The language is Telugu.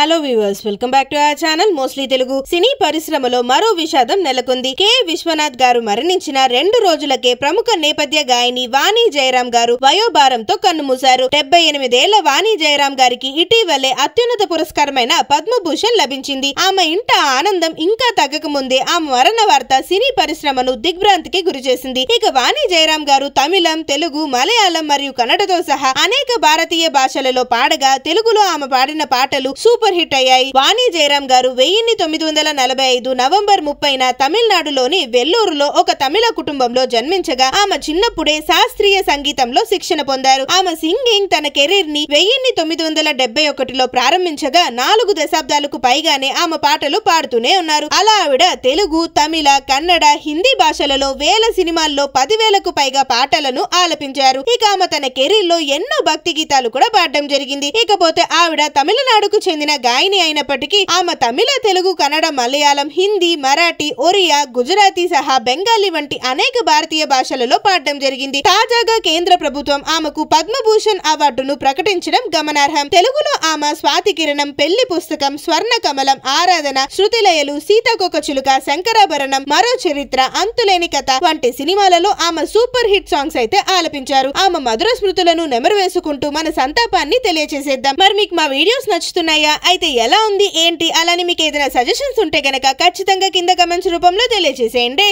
hello viewers welcome back to our channel mostly Telugu సినీ పరిశ్రమలో మరో విషాదం నెలకొంది కె విశ్వనాథ్ గారు మరణించిన రెండు రోజులకే ప్రముఖ నేపథ్య గాయని వాణి జయరాం గారు వయోభారంతో కన్నుమూశారు డెబ్బై ఎనిమిదేళ్ల వాణి జయరాం గారికి ఇటీవలే అత్యున్నత పురస్కారమైన పద్మభూషణ్ లభించింది ఆమె ఇంట ఆనందం ఇంకా తగ్గకముందే ఆమె మరణ వార్త సినీ పరిశ్రమను దిగ్భ్రాంతికి గురిచేసింది ఇక వాణి జయరాం గారు తమిళం తెలుగు మలయాళం మరియు కన్నడతో సహా అనేక భారతీయ భాషలలో పాడగా తెలుగులో ఆమె పాడిన పాటలు సూపర్ సూపర్ హిట్ అయ్యాయి వాణి జయరాం గారు వెయ్యిన్ని తొమ్మిది వందల నలభై ఐదు నవంబర్ ముప్పైన తమిళనాడులోని వెల్లూరులో ఒక తమిళ కుటుంబంలో జన్మించగా ఆమె చిన్నప్పుడే శాస్త్రీయ సంగీతంలో శిక్షణ పొందారు ఆమె సింగింగ్ తన కెరీర్ ని వెయ్యిన్ని తొమ్మిది వందల డెబ్బై ఒకటిలో ప్రారంభించగా నాలుగు దశాబ్దాలకు పైగానే ఆమె పాటలు పాడుతూనే ఉన్నారు అలా ఆవిడ తెలుగు తమిళ కన్నడ హిందీ భాషలలో వేల సినిమాల్లో పదివేలకు పైగా పాటలను ఆలపించారు ఇక ఆమె తన కెరీర్ లో ఎన్నో భక్తి గీతాలు కూడా పాడడం జరిగింది ఇకపోతే ఆవిడ తమిళనాడుకు చెందిన చెందిన గాయని అయినప్పటికీ ఆమె తమిళ తెలుగు కన్నడ మలయాళం హిందీ మరాఠీ ఒరియా గుజరాతీ సహా బెంగాలీ వంటి అనేక భారతీయ భాషలలో పాడడం జరిగింది తాజాగా కేంద్ర ప్రభుత్వం ఆమెకు పద్మభూషణ్ అవార్డును ప్రకటించడం గమనార్హం తెలుగులో ఆమె స్వాతి కిరణం పెళ్లి పుస్తకం స్వర్ణ కమలం ఆరాధన శృతిలయలు సీతకొక చిలుక శంకరాభరణం మరో చరిత్ర అంతులేని కథ వంటి సినిమాలలో ఆమె సూపర్ హిట్ సాంగ్స్ అయితే ఆలపించారు ఆమె మధుర స్మృతులను నెమరు వేసుకుంటూ మన సంతాపాన్ని తెలియజేసేద్దాం మరి మీకు మా వీడియోస్ నచ్చుతున్నాయా అయితే ఎలా ఉంది ఏంటి అలానే మీకు ఏదైనా సజెషన్స్ ఉంటే గనక ఖచ్చితంగా కింద కమెంట్స్ రూపంలో తెలియజేసేయండి